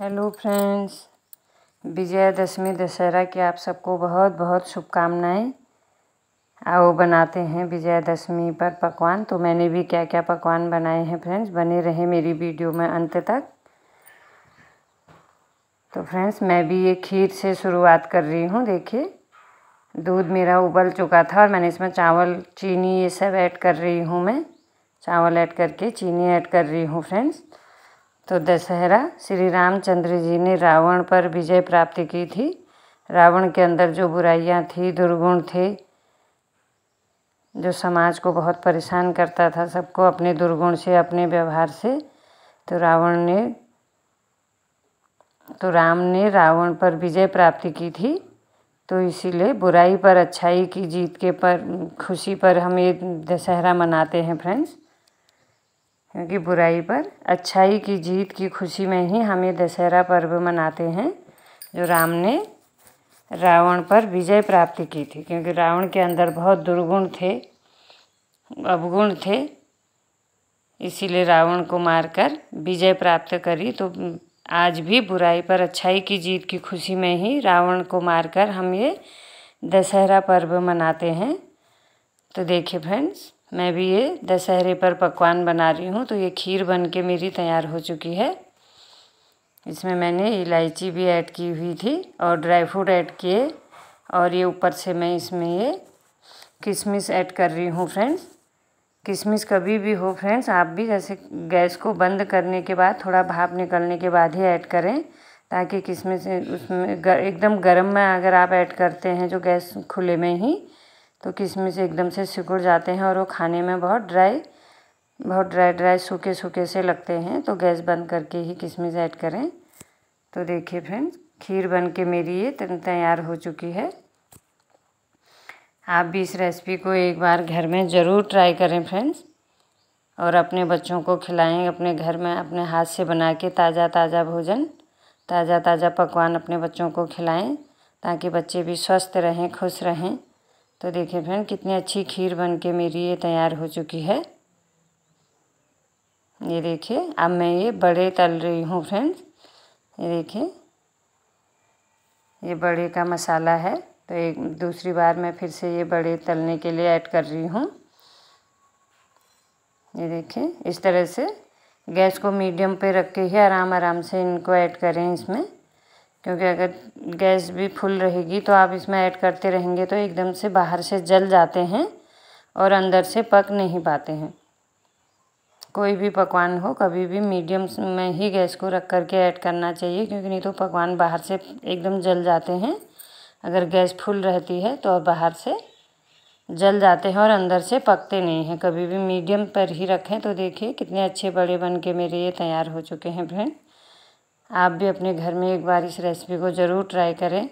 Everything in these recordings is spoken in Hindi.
हेलो फ्रेंड्स विजयादशमी दशहरा की आप सबको बहुत बहुत शुभकामनाएं आओ बनाते हैं विजयादशमी पर पकवान तो मैंने भी क्या क्या पकवान बनाए हैं फ्रेंड्स बने रहे मेरी वीडियो में अंत तक तो फ्रेंड्स मैं भी ये खीर से शुरुआत कर रही हूँ देखिए दूध मेरा उबल चुका था और मैंने इसमें चावल चीनी ये सब ऐड कर रही हूँ मैं चावल ऐड करके चीनी ऐड कर रही हूँ फ्रेंड्स तो दशहरा श्री रामचंद्र जी ने रावण पर विजय प्राप्त की थी रावण के अंदर जो बुराइयां थी दुर्गुण थे जो समाज को बहुत परेशान करता था सबको अपने दुर्गुण से अपने व्यवहार से तो रावण ने तो राम ने रावण पर विजय प्राप्ति की थी तो इसीलिए बुराई पर अच्छाई की जीत के पर खुशी पर हम ये दशहरा मनाते हैं फ्रेंड्स क्योंकि बुराई पर अच्छाई की जीत की खुशी में ही हम ये दशहरा पर्व मनाते हैं जो राम ने रावण पर विजय प्राप्त की थी क्योंकि रावण के अंदर बहुत दुर्गुण थे अवगुण थे इसीलिए रावण को मारकर विजय प्राप्त करी तो आज भी बुराई पर अच्छाई की जीत की खुशी में ही रावण को मारकर हम ये दशहरा पर्व मनाते हैं तो देखिए फ्रेंड्स मैं भी ये दशहरे पर पकवान बना रही हूँ तो ये खीर बन के मेरी तैयार हो चुकी है इसमें मैंने इलायची भी ऐड की हुई थी और ड्राई फ्रूट ऐड किए और ये ऊपर से मैं इसमें ये किशमिश ऐड कर रही हूँ फ्रेंड्स किशमिश कभी भी हो फ्रेंड्स आप भी जैसे गैस को बंद करने के बाद थोड़ा भाप निकलने के बाद ही ऐड करें ताकि किशमिश उसमें एकदम गर्म में अगर आप ऐड करते हैं जो गैस खुले में ही तो किशमिश एकदम से सिकुड़ जाते हैं और वो खाने में बहुत ड्राई बहुत ड्राई ड्राई सूखे सूखे से लगते हैं तो गैस बंद करके ही किशमिश ऐड करें तो देखिए फ्रेंड्स खीर बन के मेरी ये तैयार हो चुकी है आप भी इस रेसिपी को एक बार घर में ज़रूर ट्राई करें फ्रेंड्स और अपने बच्चों को खिलाएं अपने घर में अपने हाथ से बना के ताज़ा ताज़ा भोजन ताज़ा ताज़ा पकवान अपने बच्चों को खिलाएं ताकि बच्चे भी स्वस्थ रहें खुश रहें तो देखिए फ्रेंड कितनी अच्छी खीर बन के मेरी ये तैयार हो चुकी है ये देखिए अब मैं ये बड़े तल रही हूँ फ्रेंड्स ये देखिए ये बड़े का मसाला है तो एक दूसरी बार मैं फिर से ये बड़े तलने के लिए ऐड कर रही हूँ ये देखिए इस तरह से गैस को मीडियम पे रख के ही आराम आराम से इनको ऐड करें इसमें क्योंकि अगर गैस भी फुल रहेगी तो आप इसमें ऐड करते रहेंगे तो एकदम से बाहर से जल जाते हैं और अंदर से पक नहीं पाते हैं कोई भी पकवान हो कभी भी मीडियम में ही गैस को रख कर के ऐड करना चाहिए क्योंकि नहीं तो पकवान बाहर से एकदम जल जाते हैं अगर गैस फुल रहती है तो बाहर से जल जाते हैं और अंदर से पकते नहीं हैं कभी भी मीडियम पर ही रखें तो देखिए कितने अच्छे बड़े बन के मेरे ये तैयार हो चुके हैं फ्रेंड आप भी अपने घर में एक बार इस रेसिपी को ज़रूर ट्राई करें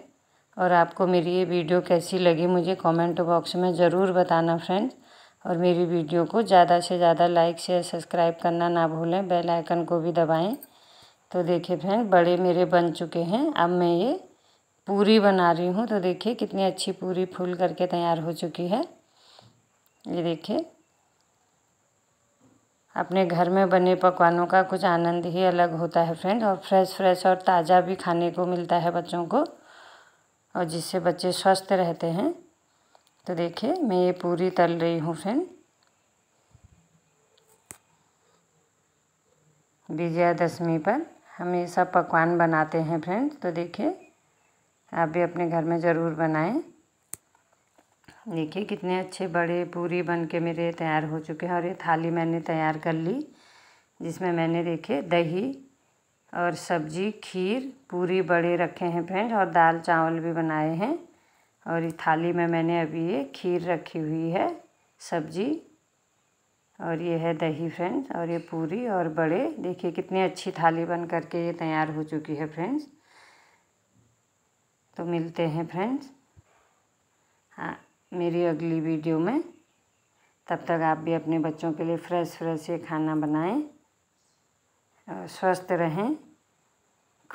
और आपको मेरी ये वीडियो कैसी लगी मुझे कमेंट बॉक्स में ज़रूर बताना फ्रेंड्स और मेरी वीडियो को ज़्यादा से ज़्यादा लाइक शेयर सब्सक्राइब करना ना भूलें बेल आइकन को भी दबाएं तो देखिए फ्रेंड बड़े मेरे बन चुके हैं अब मैं ये पूरी बना रही हूँ तो देखिए कितनी अच्छी पूरी फूल करके तैयार हो चुकी है ये देखिए अपने घर में बने पकवानों का कुछ आनंद ही अलग होता है फ्रेंड और फ्रेश फ्रेश और ताज़ा भी खाने को मिलता है बच्चों को और जिससे बच्चे स्वस्थ रहते हैं तो देखिए मैं ये पूरी तल रही हूँ फ्रेंड विजयादशमी पर हम ये सब पकवान बनाते हैं फ्रेंड तो देखिए आप भी अपने घर में ज़रूर बनाएं देखिए कितने अच्छे बड़े पूरी बन के मेरे तैयार हो चुके हैं और ये थाली मैंने तैयार कर ली जिसमें मैंने देखे दही और सब्जी खीर पूरी बड़े रखे हैं फ्रेंड और दाल चावल भी बनाए हैं और इस थाली में मैंने अभी ये खीर रखी हुई है सब्जी और ये है दही फ्रेंड्स और ये पूरी और बड़े देखिए कितनी अच्छी थाली बन करके ये तैयार हो चुकी है फ्रेंड्स तो मिलते हैं फ्रेंड्स हाँ मेरी अगली वीडियो में तब तक आप भी अपने बच्चों के लिए फ्रेश फ्रेश ये खाना बनाएं स्वस्थ रहें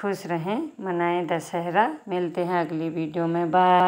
खुश रहें मनाएं दशहरा मिलते हैं अगली वीडियो में बाय